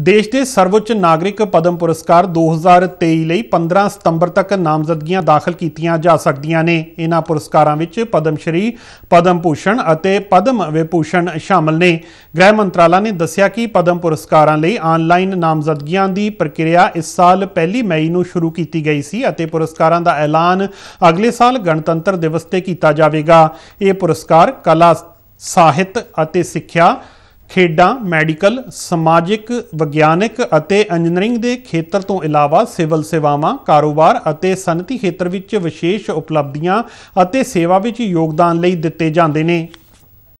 ਦੇਸ਼ ਦੇ ਸਰਵਉੱਚ ਨਾਗਰਿਕ ਪਦਮ ਪੁਰਸਕਾਰ 2023 ਲਈ 15 ਸਤੰਬਰ ਤੱਕ ਨਾਮਜ਼ਦਗੀਆਂ ਦਾਖਲ ਕੀਤੀਆਂ ਜਾ ਸਕਦੀਆਂ ਨੇ ਇਹਨਾਂ ਪੁਰਸਕਾਰਾਂ ਵਿੱਚ ਪਦਮ ਸ਼੍ਰੀ ਪਦਮ ਭੂਸ਼ਣ ਅਤੇ ਪਦਮ ਵਿਭੂਸ਼ਣ ਸ਼ਾਮਲ ਨੇ ਗ੍ਰਹਿ ਮੰਤਰਾਲਾ ਨੇ ਦੱਸਿਆ ਕਿ ਪਦਮ ਪੁਰਸਕਾਰਾਂ ਲਈ ਆਨਲਾਈਨ ਨਾਮਜ਼ਦਗੀਆਂ ਦੀ ਪ੍ਰਕਿਰਿਆ ਇਸ ਸਾਲ 1 ਮਈ ਨੂੰ ਸ਼ੁਰੂ ਕੀਤੀ ਗਈ ਸੀ ਅਤੇ ਪੁਰਸਕਾਰਾਂ ਦਾ ਐਲਾਨ ਅਗਲੇ ਸਾਲ ਗਣਤੰਤਰ ਦਿਵਸ ਤੇ ਕੀਤਾ ਜਾਵੇਗਾ ਇਹ ਪੁਰਸਕਾਰ ਕਲਾ ਸਾਹਿਤ ਅਤੇ ਸਿੱਖਿਆ ਖੇਡਾਂ ਮੈਡੀਕਲ ਸਮਾਜਿਕ ਵਿਗਿਆਨਿਕ ਅਤੇ ਇੰਜੀਨੀਅਰਿੰਗ ਦੇ ਖੇਤਰ ਤੋਂ ਇਲਾਵਾ ਸਿਵਲ ਸੇਵਾਵਾਂ ਕਾਰੋਬਾਰ ਅਤੇ ਸਨਤੀ ਖੇਤਰ ਵਿੱਚ ਵਿਸ਼ੇਸ਼ ਉਪਲਬਧੀਆਂ ਅਤੇ ਸੇਵਾ ਵਿੱਚ ਯੋਗਦਾਨ ਲਈ ਦਿੱਤੇ ਜਾਂਦੇ ਨੇ